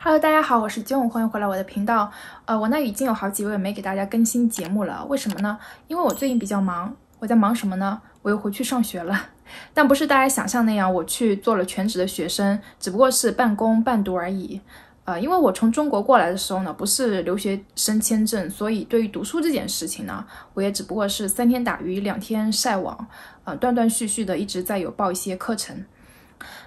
Hello，大家好，我是金 e 欢迎回来我的频道。呃，我呢已经有好几位没给大家更新节目了，为什么呢？因为我最近比较忙。我在忙什么呢？我又回去上学了，但不是大家想象那样，我去做了全职的学生，只不过是半工半读而已。呃，因为我从中国过来的时候呢，不是留学生签证，所以对于读书这件事情呢，我也只不过是三天打鱼两天晒网，啊，断断续续的一直在有报一些课程。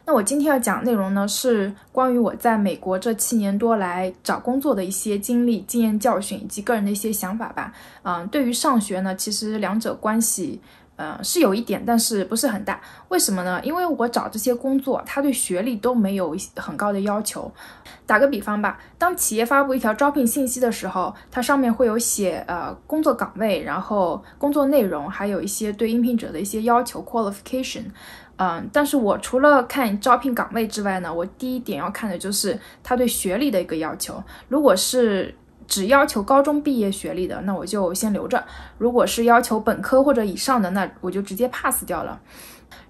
那我今天要讲内容呢，是关于我在美国这七年多来找工作的一些经历、经验、教训，以及个人的一些想法吧。嗯，对于上学呢，其实两者关系，嗯，是有一点，但是不是很大。为什么呢？因为我找这些工作，它对学历都没有很高的要求。打个比方吧，当企业发布一条招聘信息的时候，它上面会有写呃工作岗位，然后工作内容，还有一些对应聘者的一些要求 （qualification）。嗯，但是我除了看招聘岗位之外呢，我第一点要看的就是他对学历的一个要求。如果是只要求高中毕业学历的，那我就先留着；如果是要求本科或者以上的，那我就直接 pass 掉了。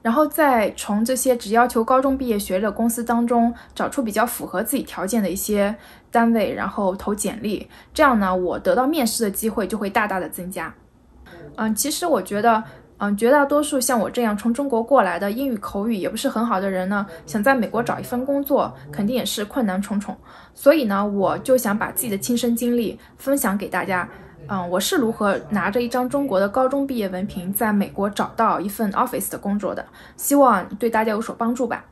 然后再从这些只要求高中毕业学历的公司当中，找出比较符合自己条件的一些单位，然后投简历。这样呢，我得到面试的机会就会大大的增加。嗯，其实我觉得。嗯，绝大多数像我这样从中国过来的英语口语也不是很好的人呢，想在美国找一份工作，肯定也是困难重重。所以呢，我就想把自己的亲身经历分享给大家。嗯，我是如何拿着一张中国的高中毕业文凭，在美国找到一份 office 的工作的？希望对大家有所帮助吧。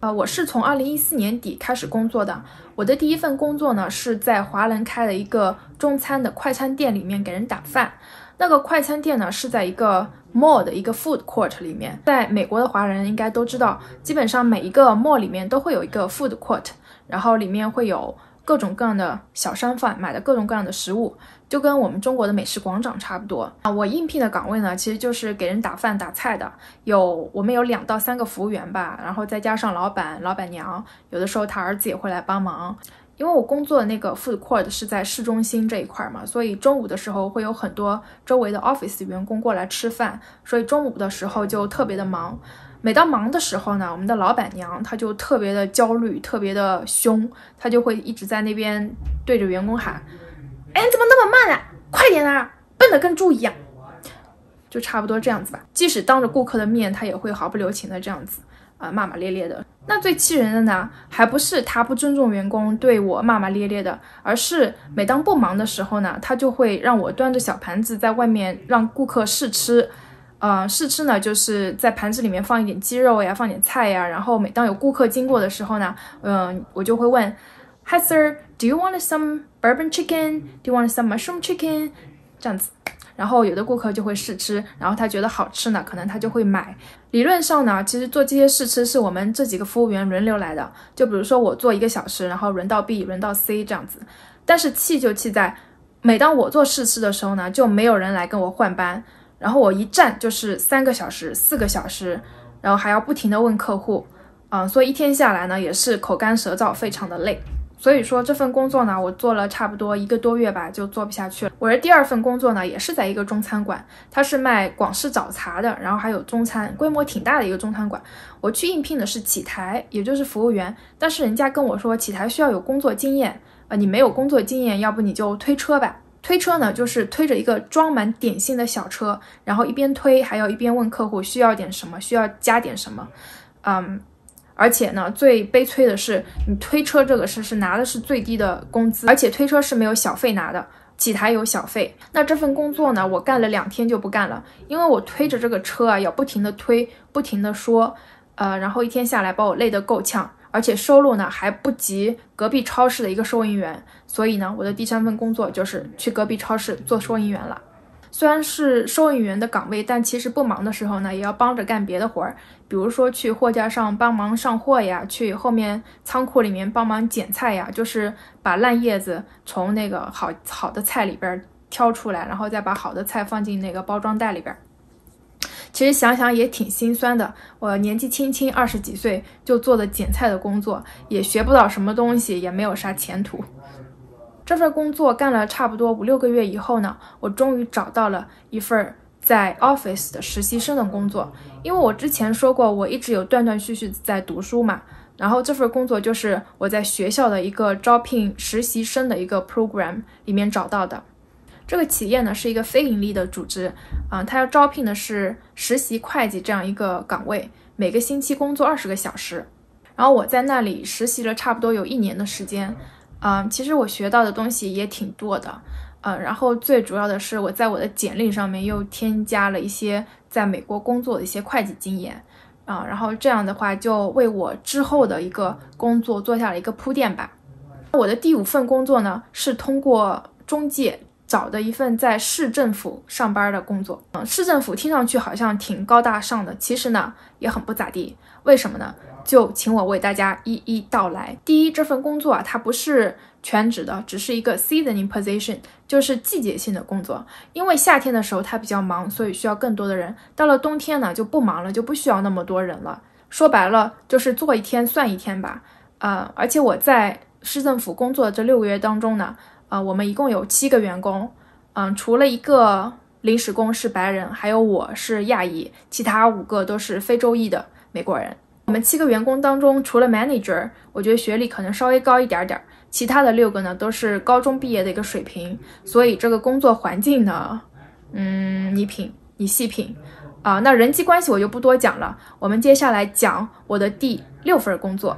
呃，我是从二零一四年底开始工作的。我的第一份工作呢，是在华人开的一个中餐的快餐店里面给人打饭。那个快餐店呢，是在一个。mall 的一个 food court 里面，在美国的华人应该都知道，基本上每一个 mall 里面都会有一个 food court，然后里面会有各种各样的小商贩，买的各种各样的食物，就跟我们中国的美食广场差不多啊。我应聘的岗位呢，其实就是给人打饭打菜的，有我们有两到三个服务员吧，然后再加上老板、老板娘，有的时候他儿子也会来帮忙。因为我工作的那个 food court 是在市中心这一块儿嘛，所以中午的时候会有很多周围的 office 员工过来吃饭，所以中午的时候就特别的忙。每当忙的时候呢，我们的老板娘她就特别的焦虑，特别的凶，她就会一直在那边对着员工喊：“哎，怎么那么慢啊？快点啊！笨得跟猪一样！”就差不多这样子吧。即使当着顾客的面，她也会毫不留情的这样子啊，骂骂咧咧的。那最气人的呢，还不是他不尊重员工，对我骂骂咧咧的，而是每当不忙的时候呢，他就会让我端着小盘子在外面让顾客试吃。呃，试吃呢，就是在盘子里面放一点鸡肉呀，放点菜呀，然后每当有顾客经过的时候呢，嗯，我就会问，Hi sir，Do you want some bourbon chicken？Do you want some mushroom chicken？这样子。然后有的顾客就会试吃，然后他觉得好吃呢，可能他就会买。理论上呢，其实做这些试吃是我们这几个服务员轮流来的，就比如说我做一个小时，然后轮到 B，轮到 C 这样子。但是气就气在，每当我做试吃的时候呢，就没有人来跟我换班，然后我一站就是三个小时、四个小时，然后还要不停的问客户，嗯，所以一天下来呢，也是口干舌燥，非常的累。所以说这份工作呢，我做了差不多一个多月吧，就做不下去了。我的第二份工作呢，也是在一个中餐馆，它是卖广式早茶的，然后还有中餐，规模挺大的一个中餐馆。我去应聘的是起台，也就是服务员，但是人家跟我说起台需要有工作经验，呃，你没有工作经验，要不你就推车吧。推车呢，就是推着一个装满点心的小车，然后一边推，还要一边问客户需要点什么，需要加点什么，嗯。而且呢，最悲催的是，你推车这个事是拿的是最低的工资，而且推车是没有小费拿的，几台有小费。那这份工作呢，我干了两天就不干了，因为我推着这个车啊，要不停的推，不停的说，呃，然后一天下来把我累得够呛，而且收入呢还不及隔壁超市的一个收银员。所以呢，我的第三份工作就是去隔壁超市做收银员了。虽然是收银员的岗位，但其实不忙的时候呢，也要帮着干别的活儿，比如说去货架上帮忙上货呀，去后面仓库里面帮忙捡菜呀，就是把烂叶子从那个好好的菜里边挑出来，然后再把好的菜放进那个包装袋里边。其实想想也挺心酸的，我年纪轻轻二十几岁就做的捡菜的工作，也学不到什么东西，也没有啥前途。这份工作干了差不多五六个月以后呢，我终于找到了一份在 office 的实习生的工作。因为我之前说过，我一直有断断续续在读书嘛。然后这份工作就是我在学校的一个招聘实习生的一个 program 里面找到的。这个企业呢是一个非盈利的组织啊，它要招聘的是实习会计这样一个岗位，每个星期工作二十个小时。然后我在那里实习了差不多有一年的时间。嗯，其实我学到的东西也挺多的，嗯，然后最主要的是我在我的简历上面又添加了一些在美国工作的一些会计经验，啊，然后这样的话就为我之后的一个工作做下了一个铺垫吧。我的第五份工作呢，是通过中介找的一份在市政府上班的工作，嗯，市政府听上去好像挺高大上的，其实呢也很不咋地，为什么呢？就请我为大家一一道来。第一，这份工作啊，它不是全职的，只是一个 seasoning position，就是季节性的工作。因为夏天的时候它比较忙，所以需要更多的人。到了冬天呢，就不忙了，就不需要那么多人了。说白了，就是做一天算一天吧。呃，而且我在市政府工作这六个月当中呢，呃，我们一共有七个员工，嗯，除了一个临时工是白人，还有我是亚裔，其他五个都是非洲裔的美国人。我们七个员工当中，除了 manager，我觉得学历可能稍微高一点点儿，其他的六个呢都是高中毕业的一个水平。所以这个工作环境呢，嗯，你品，你细品啊。那人际关系我就不多讲了。我们接下来讲我的第六份工作。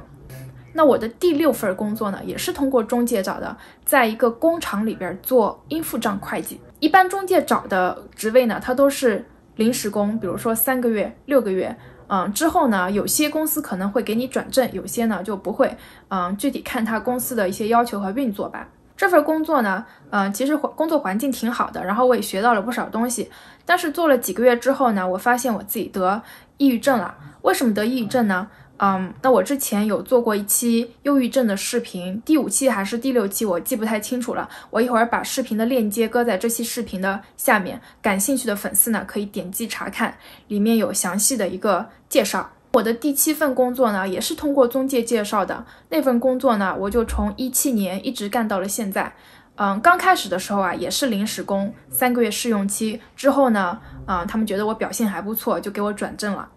那我的第六份工作呢，也是通过中介找的，在一个工厂里边做应付账会计。一般中介找的职位呢，它都是临时工，比如说三个月、六个月。嗯，之后呢，有些公司可能会给你转正，有些呢就不会。嗯，具体看他公司的一些要求和运作吧。这份工作呢，嗯，其实工作环境挺好的，然后我也学到了不少东西。但是做了几个月之后呢，我发现我自己得抑郁症了。为什么得抑郁症呢？嗯，那我之前有做过一期忧郁症的视频，第五期还是第六期，我记不太清楚了。我一会儿把视频的链接搁在这期视频的下面，感兴趣的粉丝呢可以点击查看，里面有详细的一个介绍。我的第七份工作呢，也是通过中介介绍的。那份工作呢，我就从一七年一直干到了现在。嗯，刚开始的时候啊，也是临时工，三个月试用期之后呢，啊，他们觉得我表现还不错，就给我转正了。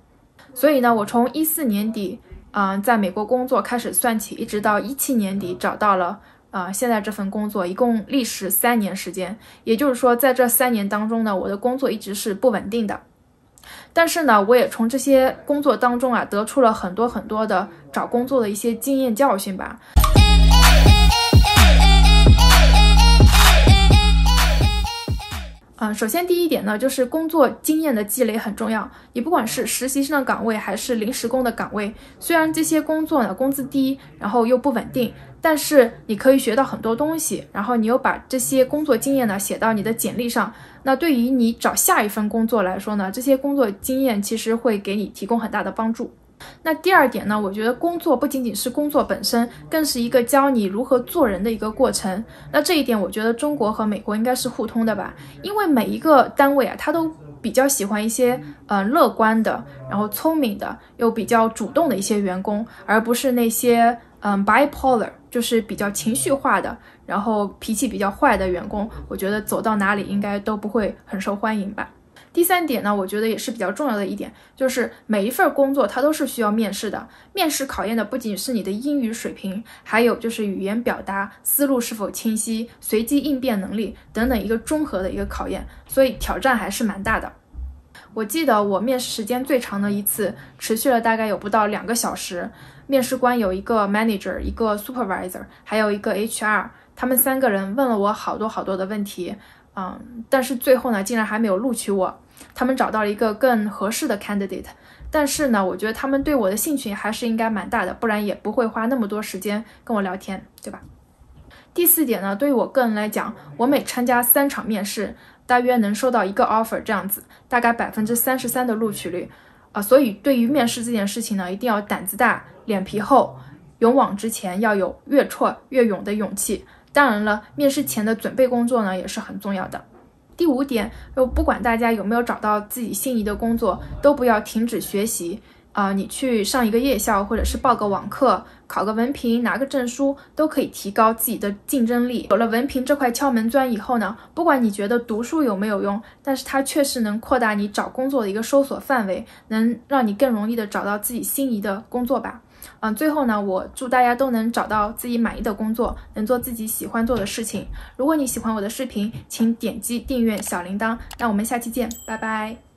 所以呢，我从一四年底，嗯，在美国工作开始算起，一直到一七年底找到了，啊，现在这份工作，一共历时三年时间。也就是说，在这三年当中呢，我的工作一直是不稳定的。但是呢，我也从这些工作当中啊，得出了很多很多的找工作的一些经验教训吧。嗯，首先第一点呢，就是工作经验的积累很重要。你不管是实习生的岗位，还是临时工的岗位，虽然这些工作呢工资低，然后又不稳定，但是你可以学到很多东西。然后你又把这些工作经验呢写到你的简历上，那对于你找下一份工作来说呢，这些工作经验其实会给你提供很大的帮助。那第二点呢？我觉得工作不仅仅是工作本身，更是一个教你如何做人的一个过程。那这一点，我觉得中国和美国应该是互通的吧，因为每一个单位啊，它都比较喜欢一些呃乐观的，然后聪明的，又比较主动的一些员工，而不是那些嗯 bipolar，就是比较情绪化的，然后脾气比较坏的员工。我觉得走到哪里应该都不会很受欢迎吧。第三点呢，我觉得也是比较重要的一点，就是每一份工作它都是需要面试的。面试考验的不仅是你的英语水平，还有就是语言表达、思路是否清晰、随机应变能力等等一个综合的一个考验。所以挑战还是蛮大的。我记得我面试时间最长的一次，持续了大概有不到两个小时。面试官有一个 manager，一个 supervisor，还有一个 H R，他们三个人问了我好多好多的问题，嗯，但是最后呢，竟然还没有录取我。他们找到了一个更合适的 candidate，但是呢，我觉得他们对我的兴趣还是应该蛮大的，不然也不会花那么多时间跟我聊天，对吧？第四点呢，对于我个人来讲，我每参加三场面试，大约能收到一个 offer 这样子，大概百分之三十三的录取率，啊，所以对于面试这件事情呢，一定要胆子大、脸皮厚、勇往直前，要有越挫越勇的勇气。当然了，面试前的准备工作呢，也是很重要的。第五点，就不管大家有没有找到自己心仪的工作，都不要停止学习啊！你去上一个夜校，或者是报个网课，考个文凭，拿个证书，都可以提高自己的竞争力。有了文凭这块敲门砖以后呢，不管你觉得读书有没有用，但是它确实能扩大你找工作的一个搜索范围，能让你更容易的找到自己心仪的工作吧。嗯，最后呢，我祝大家都能找到自己满意的工作，能做自己喜欢做的事情。如果你喜欢我的视频，请点击订阅小铃铛。那我们下期见，拜拜。